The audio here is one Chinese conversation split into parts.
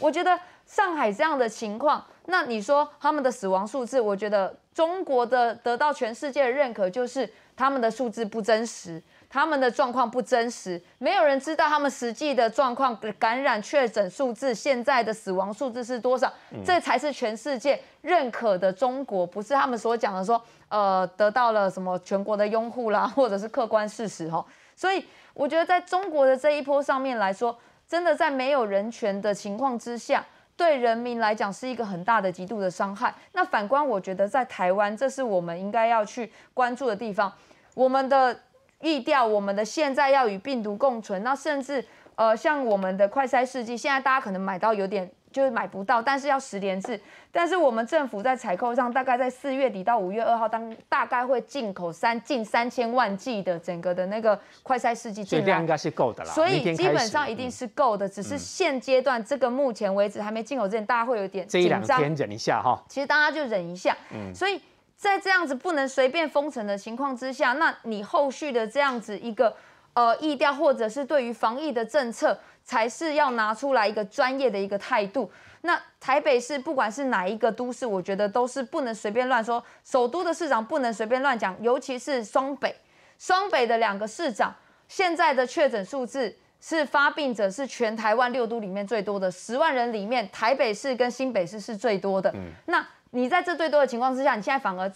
我觉得上海这样的情况，那你说他们的死亡数字，我觉得中国的得到全世界的认可，就是他们的数字不真实，他们的状况不真实，没有人知道他们实际的状况、感染确诊数字、现在的死亡数字是多少，这才是全世界认可的中国，不是他们所讲的说，呃，得到了什么全国的拥护啦，或者是客观事实哈。所以我觉得在中国的这一波上面来说。真的在没有人权的情况之下，对人民来讲是一个很大的、极度的伤害。那反观，我觉得在台湾，这是我们应该要去关注的地方。我们的意调，我们的现在要与病毒共存。那甚至，呃，像我们的快筛试剂，现在大家可能买到有点。就是买不到，但是要十连制。但是我们政府在采购上，大概在四月底到五月二号，当大概会进口三近三千万剂的整个的那个快筛试剂。所以量应该是够的啦。所以基本上一定是够的，只是现阶段这个目前为止还没进口之前，大家会有点紧张。这一两天忍一下哈。其实大家就忍一下。嗯。所以在这样子不能随便封城的情况之下，那你后续的这样子一个。呃，意调或者是对于防疫的政策，才是要拿出来一个专业的一个态度。那台北市不管是哪一个都市，我觉得都是不能随便乱说。首都的市长不能随便乱讲，尤其是双北，双北的两个市长，现在的确诊数字是发病者是全台湾六都里面最多的，十万人里面，台北市跟新北市是最多的。嗯，那你在这最多的情况之下，你现在反而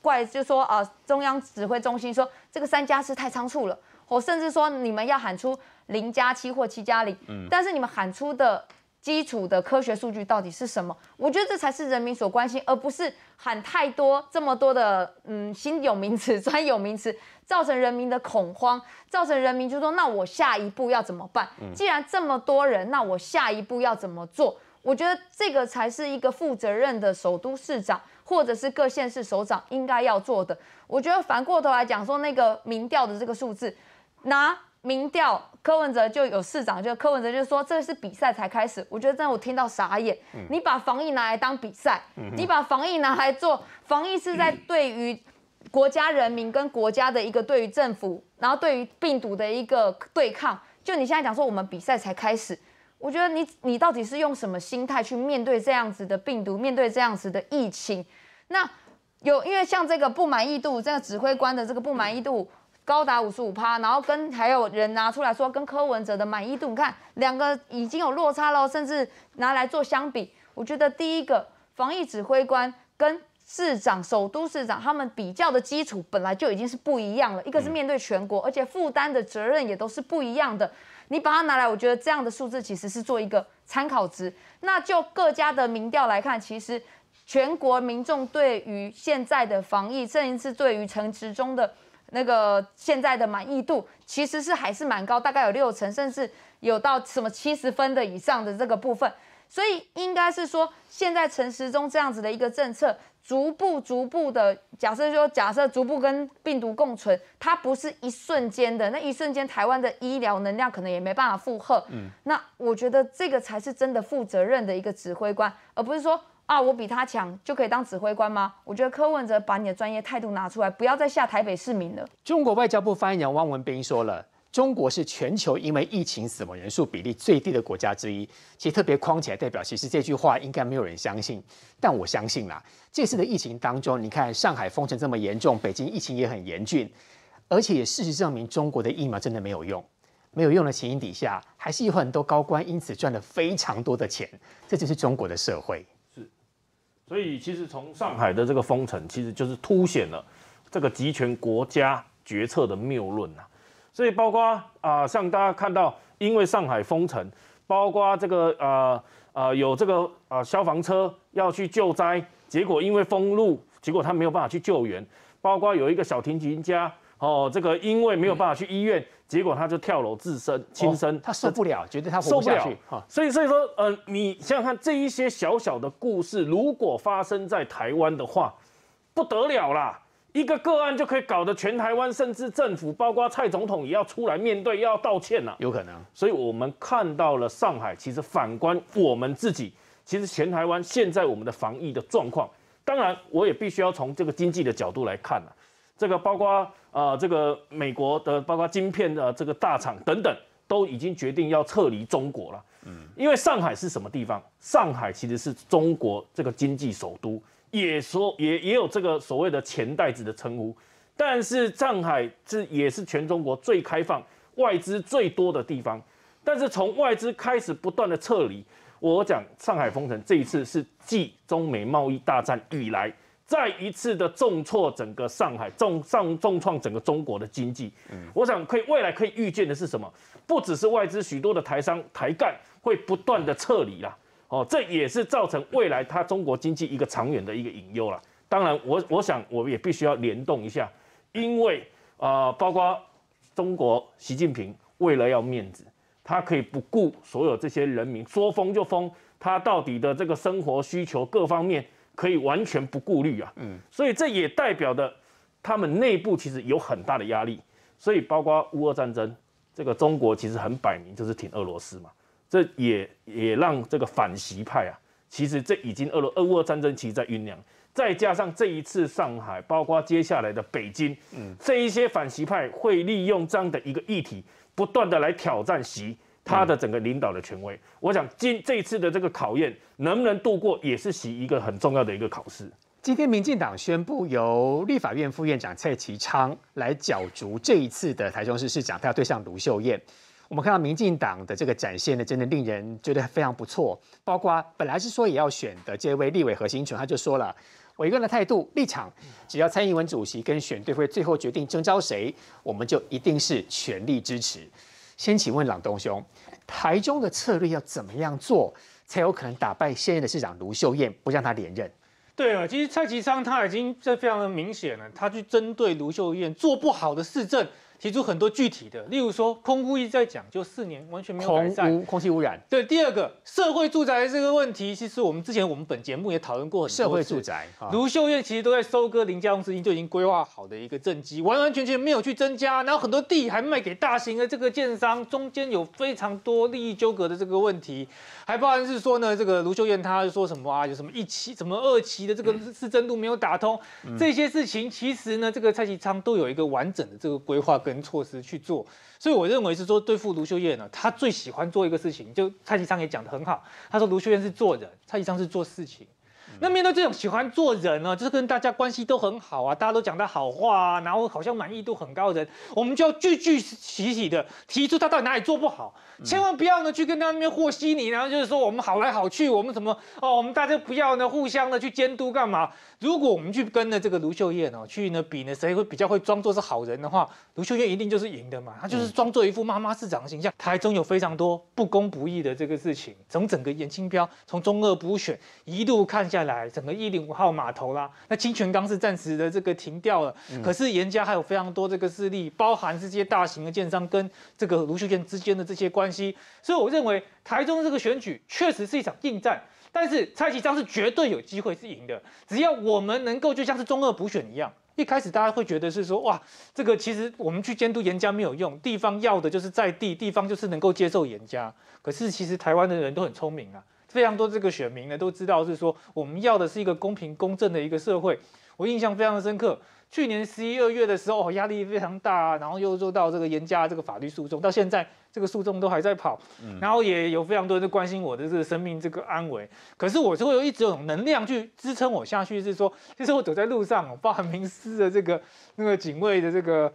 怪就说啊，中央指挥中心说这个三家是太仓促了。或甚至说，你们要喊出零加七或七加零，嗯，但是你们喊出的基础的科学数据到底是什么？我觉得这才是人民所关心，而不是喊太多这么多的嗯新有名词、专有名词，造成人民的恐慌，造成人民就说那我下一步要怎么办？既然这么多人，那我下一步要怎么做？我觉得这个才是一个负责任的首都市长或者是各县市首长应该要做的。我觉得反过头来讲说那个民调的这个数字。拿民调，柯文哲就有市长，就柯文哲就说这是比赛才开始。我觉得真的我听到傻眼，你把防疫拿来当比赛，你把防疫拿来做防疫是在对于国家人民跟国家的一个对于政府，然后对于病毒的一个对抗。就你现在讲说我们比赛才开始，我觉得你你到底是用什么心态去面对这样子的病毒，面对这样子的疫情？那有因为像这个不满意度，这个指挥官的这个不满意度。高达五十五趴，然后跟还有人拿出来说跟柯文哲的满意度，你看两个已经有落差了，甚至拿来做相比，我觉得第一个防疫指挥官跟市长、首都市长他们比较的基础本来就已经是不一样了，一个是面对全国，而且负担的责任也都是不一样的。你把它拿来，我觉得这样的数字其实是做一个参考值。那就各家的民调来看，其实全国民众对于现在的防疫，甚至是对于陈时中的。那个现在的满意度其实是还是蛮高，大概有六成，甚至有到什么七十分的以上的这个部分，所以应该是说现在陈时中这样子的一个政策。逐步逐步的，假设说，假设逐步跟病毒共存，它不是一瞬间的，那一瞬间台湾的医疗能量可能也没办法负荷。嗯，那我觉得这个才是真的负责任的一个指挥官，而不是说啊我比他强就可以当指挥官吗？我觉得柯文哲把你的专业态度拿出来，不要再吓台北市民了。中国外交部发言人汪文斌说了。中国是全球因为疫情死亡人数比例最低的国家之一。其实特别框起来代表，其实这句话应该没有人相信。但我相信啦，这次的疫情当中，你看上海封城这么严重，北京疫情也很严峻，而且也事实证明中国的疫苗真的没有用。没有用的情形底下，还是有很多高官因此赚了非常多的钱。这就是中国的社会。是。所以其实从上海的这个封城，其实就是凸显了这个集权国家决策的谬论啊。所以包括啊，像大家看到，因为上海封城，包括这个呃呃有这个啊消防车要去救灾，结果因为封路，结果他没有办法去救援。包括有一个小提琴家，哦，这个因为没有办法去医院，结果他就跳楼自生，轻生。他受不了，觉得他受不了。所以所以说，嗯，你想想看，这一些小小的故事，如果发生在台湾的话，不得了啦。一个个案就可以搞得全台湾，甚至政府，包括蔡总统也要出来面对，要道歉呢？有可能。所以我们看到了上海，其实反观我们自己，其实全台湾现在我们的防疫的状况，当然我也必须要从这个经济的角度来看了。这个包括呃，这个美国的，包括晶片的这个大厂等等，都已经决定要撤离中国了。嗯，因为上海是什么地方？上海其实是中国这个经济首都。也说也也有这个所谓的钱袋子的称呼，但是上海是也是全中国最开放外资最多的地方，但是从外资开始不断的撤离，我讲上海封城这一次是继中美贸易大战以来再一次的重挫整个上海重上重创整个中国的经济，嗯，我想可以未来可以预见的是什么？不只是外资许多的台商台干会不断的撤离啦。哦，这也是造成未来它中国经济一个长远的一个隐忧了。当然，我我想，我们也必须要联动一下，因为啊，包括中国习近平为了要面子，他可以不顾所有这些人民说封就封，他到底的这个生活需求各方面可以完全不顾虑啊。嗯，所以这也代表的他们内部其实有很大的压力。所以，包括乌俄战争，这个中国其实很摆明就是挺俄罗斯嘛。这也也让这个反习派啊，其实这已经二六二五战争期在酝酿，再加上这一次上海，包括接下来的北京，嗯，这一些反习派会利用这样的一个议题，不断的来挑战习他的整个领导的权威。我想，今这一次的这个考验能不能度过，也是习一个很重要的一个考试。今天，民进党宣布由立法院副院长蔡其昌来角逐这一次的台中市市长，他要对上卢秀燕。我们看到民进党的这个展现呢，真的令人觉得非常不错。包括本来是说也要选的这位立委何心存，他就说了：“我一个人的态度立场，只要蔡英文主席跟选队会最后决定征召谁，我们就一定是全力支持。”先请问朗东兄，台中的策略要怎么样做，才有可能打败现任的市长卢秀燕，不让他连任？对啊，其实蔡其昌他已经在非常的明显了，他去针对卢秀燕做不好的市政。提出很多具体的，例如说，空污一直在讲，就四年完全没有改善。空空气污染，对。第二个，社会住宅这个问题，其实我们之前我们本节目也讨论过。社会住宅，卢秀燕其实都在收割林家龙，资金，就已经规划好的一个政绩，完完全全没有去增加，然后很多地还卖给大型的这个建商，中间有非常多利益纠葛的这个问题，还包含是说呢，这个卢秀燕她说什么啊，有什么一期、什么二期的这个市政路没有打通，这些事情，其实呢，这个蔡其昌都有一个完整的这个规划。跟措施去做，所以我认为是说对付卢秀燕呢，她最喜欢做一个事情，就蔡其昌也讲的很好，他说卢秀燕是做人，蔡其昌是做事情。那面对这种喜欢做人呢，就是跟大家关系都很好啊，大家都讲他好话啊，然后好像满意度很高的人，我们就要句句具体的提出他到底哪里做不好。千万不要呢去跟他那边和稀泥，然后就是说我们好来好去，我们什么哦，我们大家不要呢互相的去监督干嘛？如果我们去跟呢这个卢秀燕哦去呢比呢，谁会比较会装作是好人的话，卢秀燕一定就是赢的嘛。她就是装作一副妈妈市长的形象。台中有非常多不公不义的这个事情，从整个严清标从中二补选一路看下来，整个一零五号码头啦，那清泉岗是暂时的这个停掉了，可是严家还有非常多这个势力，包含是这些大型的建商跟这个卢秀燕之间的这些关。关系，所以我认为台中这个选举确实是一场硬战，但是蔡其章是绝对有机会是赢的，只要我们能够就像是中二补选一样，一开始大家会觉得是说哇，这个其实我们去监督严家没有用，地方要的就是在地，地方就是能够接受严家。可是其实台湾的人都很聪明啊，非常多这个选民呢都知道是说我们要的是一个公平公正的一个社会，我印象非常的深刻。去年十一二月的时候，压力非常大，然后又做到这个严加这个法律诉讼，到现在这个诉讼都还在跑，然后也有非常多人在关心我的这个生命这个安危。可是我就有一直有能量去支撑我下去，是说，其实我走在路上，我保明公的这个那个警卫的这个。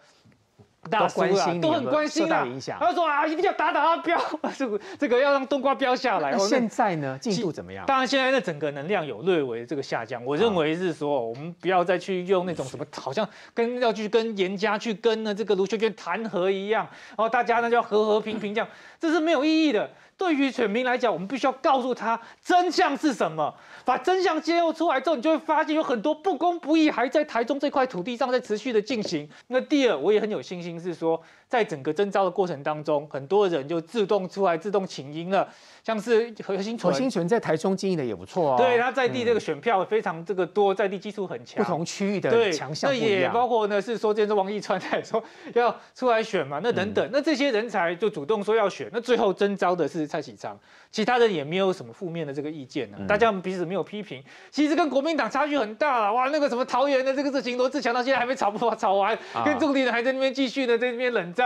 大家关心，都很关心了。影响，他说啊，一定要打倒阿彪，这个这个要让冬瓜飙下来。现在呢，进度怎么样？当然现在那整个能量有略微这个下降。我认为是说，我们不要再去用那种什么，好像跟要去跟严家去跟呢这个卢秀娟谈和一样，然后大家呢就要和和平平这样，这是没有意义的。对于选民来讲，我们必须要告诉他真相是什么。把真相揭露出来之后，你就会发现有很多不公不义还在台中这块土地上在持续的进行。那第二，我也很有信心是说。在整个征招的过程当中，很多人就自动出来自动请缨了，像是何心存、卓新存在台中经营的也不错啊。对，他在地这个选票非常这个多，在地基础很强。不同区域的强项那也包括呢是说，今天是王义川在说 要出来选嘛，那等等，那这些人才就主动说要选，那最后征招的是蔡启昌，其他人也没有什么负面的这个意见呢，大家彼此没有批评。其实跟国民党差距很大了，哇，那个什么桃园的这个事情，罗志强到现在还没吵不吵完，跟中立的还在那边继续的在那边冷战。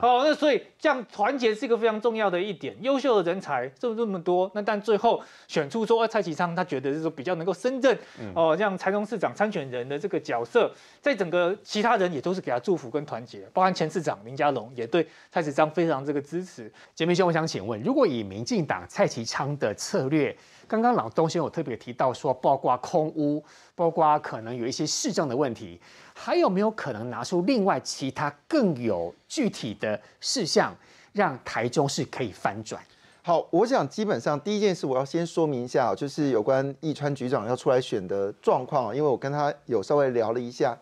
哦，那所以这样团结是一个非常重要的一点。优秀的人才这么这么多，那但最后选出说蔡启昌，他觉得就是比较能够胜任哦，像财中市长参选人的这个角色，在整个其他人也都是给他祝福跟团结，包含前市长林佳龙也对蔡启昌非常这个支持。杰明兄，我想请问，如果以民进党蔡启昌的策略，刚刚老东先有特别提到说，包括空屋，包括可能有一些市政的问题。还有没有可能拿出另外其他更有具体的事项，让台中市可以翻转？好，我想基本上第一件事我要先说明一下，就是有关易川局长要出来选的状况，因为我跟他有稍微聊了一下。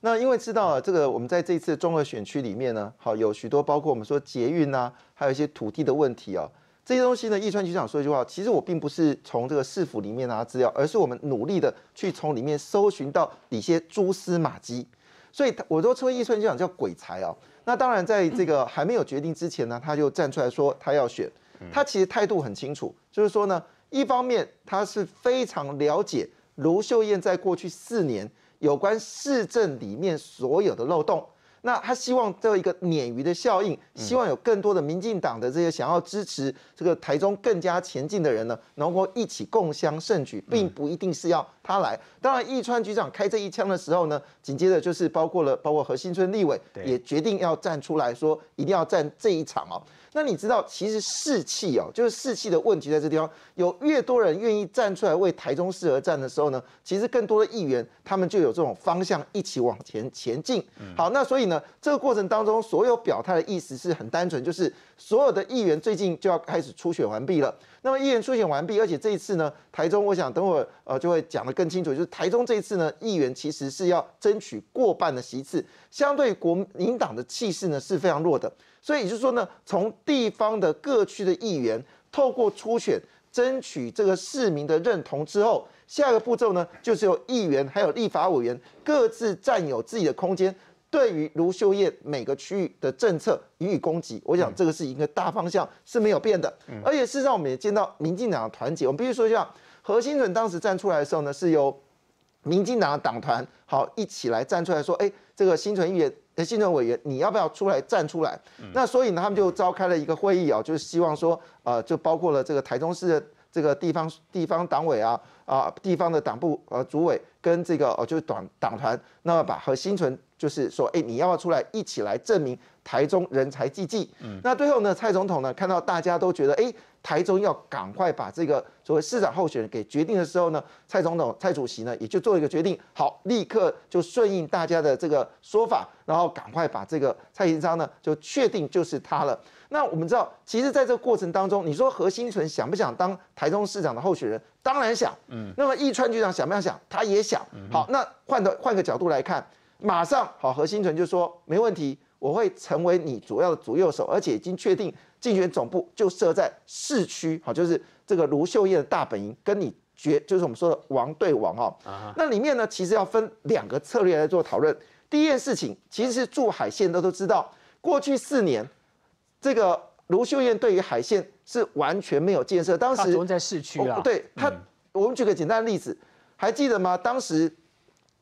那因为知道了这个，我们在这一次中合选区里面呢，好有许多包括我们说捷运啊，还有一些土地的问题啊。这些东西呢，易川局长说一句话，其实我并不是从这个市府里面拿资料，而是我们努力的去从里面搜寻到一些蛛丝马迹。所以，我都称易川局长叫鬼才啊。那当然，在这个还没有决定之前呢，他就站出来说他要选。他其实态度很清楚，就是说呢，一方面他是非常了解卢秀燕在过去四年有关市政里面所有的漏洞。那他希望做一个鲶鱼的效应，希望有更多的民进党的这些想要支持这个台中更加前进的人呢，能够一起共襄盛举，并不一定是要。他来，当然，易川局长开这一枪的时候呢，紧接着就是包括了，包括何新村立委也决定要站出来说，一定要站这一场哦。那你知道，其实士气哦，就是士气的问题，在这地方，有越多人愿意站出来为台中市而战的时候呢，其实更多的议员他们就有这种方向一起往前前进。好，那所以呢，这个过程当中，所有表态的意思是很单纯，就是。所有的议员最近就要开始初选完毕了。那么议员初选完毕，而且这一次呢，台中，我想等会呃就会讲得更清楚，就是台中这一次呢，议员其实是要争取过半的席次，相对国民党的气势呢是非常弱的。所以也就是说呢，从地方的各区的议员透过初选争取这个市民的认同之后，下一个步骤呢就是由议员还有立法委员各自占有自己的空间。对于卢秀燕每个区域的政策予以攻击，我想这个是一个大方向是没有变的，而且事实上我们也见到民进党的团结，我们必须说一下，何心存当时站出来的时候呢，是由民进党的党团好一起来站出来说，哎，这个新存议员、新政委员，你要不要出来站出来？那所以呢，他们就召开了一个会议啊，就是希望说，呃，就包括了这个台中市。这个地方地方党委啊啊地方的党部呃主委跟这个哦就是党党团那么把和新存就是说哎你要不要出来一起来证明台中人才济济嗯那最后呢蔡总统呢看到大家都觉得哎台中要赶快把这个所谓市长候选人给决定的时候呢蔡总统蔡主席呢也就做一个决定好立刻就顺应大家的这个说法然后赶快把这个蔡英章呢就确定就是他了。那我们知道，其实，在这过程当中，你说何新存想不想当台中市长的候选人？当然想。嗯。那么易川局长想不想想？他也想。好，那换个换个角度来看，马上好，何新存就说没问题，我会成为你主要的左右手，而且已经确定竞选总部就设在市区，好，就是这个卢秀燕的大本营，跟你决就是我们说的王对王哈，那里面呢，其实要分两个策略来做讨论。第一件事情，其实住海线都都知道，过去四年。这个卢秀燕对于海线是完全没有建设，当时在市区啊，对，他我们举个简单的例子，还记得吗？当时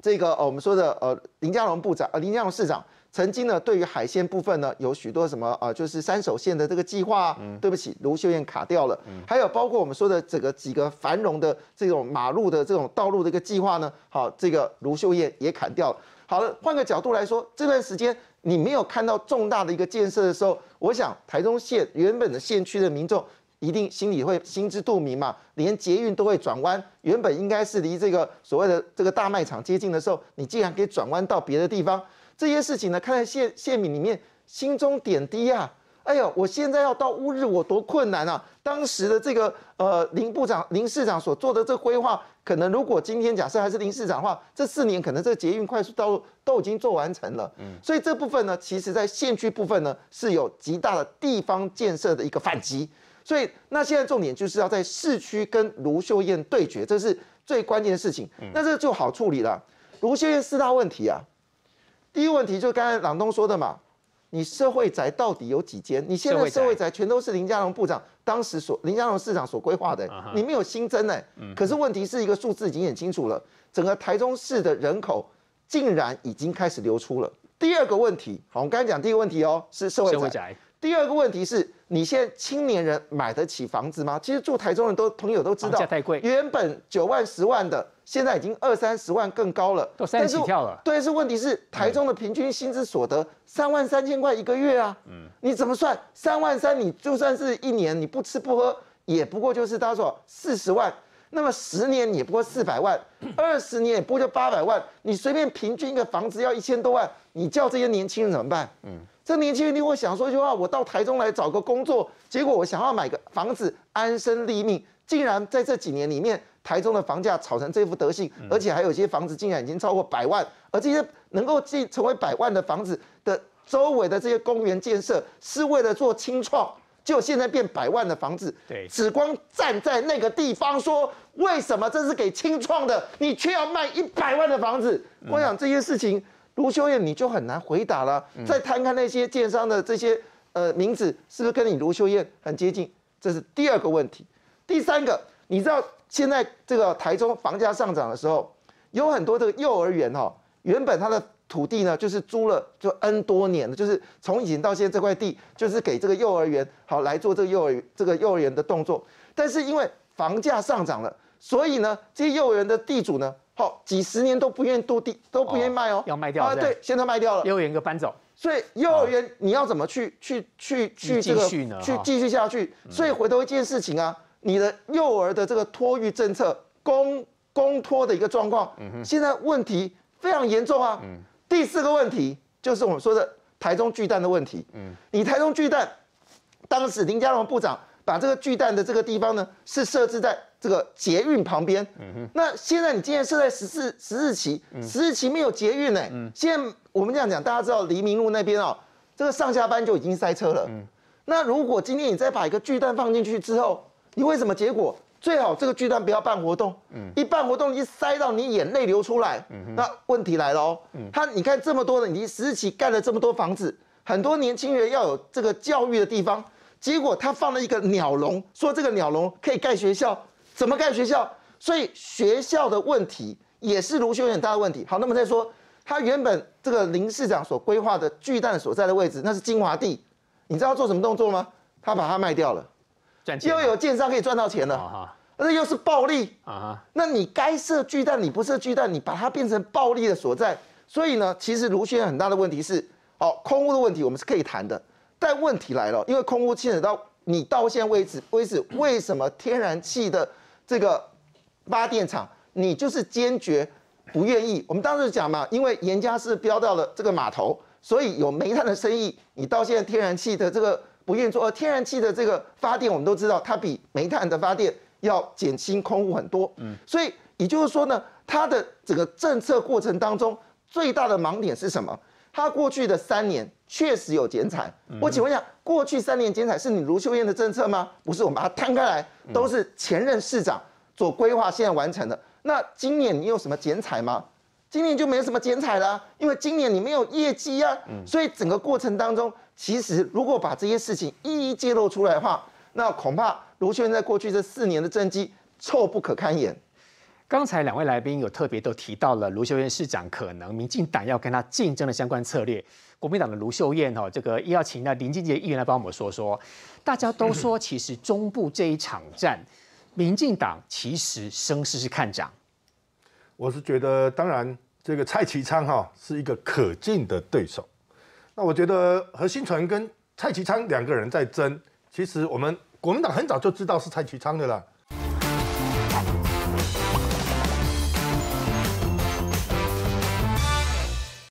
这个呃我们说的呃林佳龙部长，呃林佳龙市长曾经呢对于海线部分呢有许多什么呃就是三手线的这个计划，对不起卢秀燕卡掉了，还有包括我们说的这个几个繁荣的这种马路的这种道路的一个计划呢，好这个卢秀燕也砍掉了。好了，换个角度来说，这段时间你没有看到重大的一个建设的时候，我想台中县原本的县区的民众一定心里会心知肚明嘛。连捷运都会转弯，原本应该是离这个所谓的这个大卖场接近的时候，你竟然可以转弯到别的地方，这些事情呢，看在县县民里面心中点滴啊。哎呦，我现在要到乌日，我多困难啊！当时的这个呃林部长、林市长所做的这规划，可能如果今天假设还是林市长的话，这四年可能这捷运快速道路都已经做完成了。嗯，所以这部分呢，其实在县区部分呢是有极大的地方建设的一个反击。所以那现在重点就是要在市区跟卢秀燕对决，这是最关键的事情。那这就好处理了。卢秀燕四大问题啊，第一问题就刚才朗东说的嘛。你社会宅到底有几间？你现在社会宅全都是林家龙部长当时所林家龙市长所规划的，你没有新增哎。可是问题是一个数字已经很清楚了，整个台中市的人口竟然已经开始流出了。第二个问题，好，我刚才讲第一个问题哦，是社会宅。第二个问题是你现在青年人买得起房子吗？其实住台中的人都朋友都知道，原本九万十万的。现在已经二三十万更高了，都三级跳了。对，是问题。是台中的平均薪资所得三万三千块一个月啊，嗯，你怎么算？三万三，你就算是一年，你不吃不喝，也不过就是他说四十万。那么十年也不过四百万，二十年也不就八百万。你随便平均一个房子要一千多万，你叫这些年轻人怎么办？嗯，这年轻人你会想说一句话：我到台中来找个工作，结果我想要买个房子安身立命。竟然在这几年里面，台中的房价炒成这副德性，而且还有些房子竟然已经超过百万。而这些能够进成为百万的房子的周围的这些公园建设，是为了做清创，就现在变百万的房子。对，只光站在那个地方说，为什么这是给清创的，你却要卖一百万的房子？我想这些事情，卢修燕你就很难回答了。再看看那些建商的这些呃名字，是不是跟你卢修燕很接近？这是第二个问题。第三个，你知道现在这个台中房价上涨的时候，有很多这个幼儿园哈，原本它的土地呢，就是租了就 N 多年的，就是从以前到现在这块地，就是给这个幼儿园好来做这个幼儿这个幼儿园的动作。但是因为房价上涨了，所以呢，这些幼儿园的地主呢，好几十年都不愿意租地，都不愿意卖哦，要卖掉啊？对，现在卖掉了，幼儿园就搬走，所以幼儿园你要怎么去去去去这个去继续下去？所以回头一件事情啊。你的幼儿的这个托育政策公公托的一个状况，嗯现在问题非常严重啊。嗯，第四个问题就是我们说的台中巨蛋的问题。嗯，你台中巨蛋当时林佳龙部长把这个巨蛋的这个地方呢，是设置在这个捷运旁边。嗯那现在你今天设在十四十四期，十四期没有捷运呢。嗯，现在我们这样讲，大家知道黎明路那边哦，这个上下班就已经塞车了。嗯，那如果今天你再把一个巨蛋放进去之后，你为什么？结果最好这个巨蛋不要办活动，嗯，一办活动就塞到你眼泪流出来。嗯，那问题来了哦，他你看这么多人，你私企盖了这么多房子，很多年轻人要有这个教育的地方，结果他放了一个鸟笼，说这个鸟笼可以盖学校，怎么盖学校？所以学校的问题也是卢修远大的问题。好，那么再说他原本这个林市长所规划的巨蛋所在的位置，那是金华地，你知道做什么动作吗？他把它卖掉了。又有建商可以赚到钱了，那又是暴利啊！那你该设巨蛋，你不设巨蛋，你把它变成暴利的所在。所以呢，其实卢先生很大的问题是，哦，空屋的问题我们是可以谈的，但问题来了，因为空屋牵扯到你到现在位置为止，为什么天然气的这个发电厂，你就是坚决不愿意？我们当时讲嘛，因为严家是飙到了这个码头，所以有煤炭的生意，你到现在天然气的这个。不愿意做，而天然气的这个发电，我们都知道它比煤炭的发电要减轻空污很多。嗯，所以也就是说呢，它的整个政策过程当中最大的盲点是什么？它过去的三年确实有减产。我请问一下，过去三年减产是你卢秀燕的政策吗？不是，我们把它摊开来，都是前任市长做规划，现在完成的。那今年你有什么减产吗？今年就没有什么减彩了，因为今年你没有业绩啊。嗯，所以整个过程当中。其实，如果把这些事情一一揭露出来的话，那恐怕卢秀燕在过去这四年的政绩臭不可堪。言，刚才两位来宾有特别都提到了卢秀燕市长可能民进党要跟他竞争的相关策略。国民党的卢秀燕哦，这个要请到林俊杰议员来帮我们说说。大家都说，其实中部这一场战，民进党其实声势是看涨。我是觉得，当然这个蔡其昌哈是一个可敬的对手。那我觉得何新存跟蔡其昌两个人在争，其实我们国民党很早就知道是蔡其昌的了。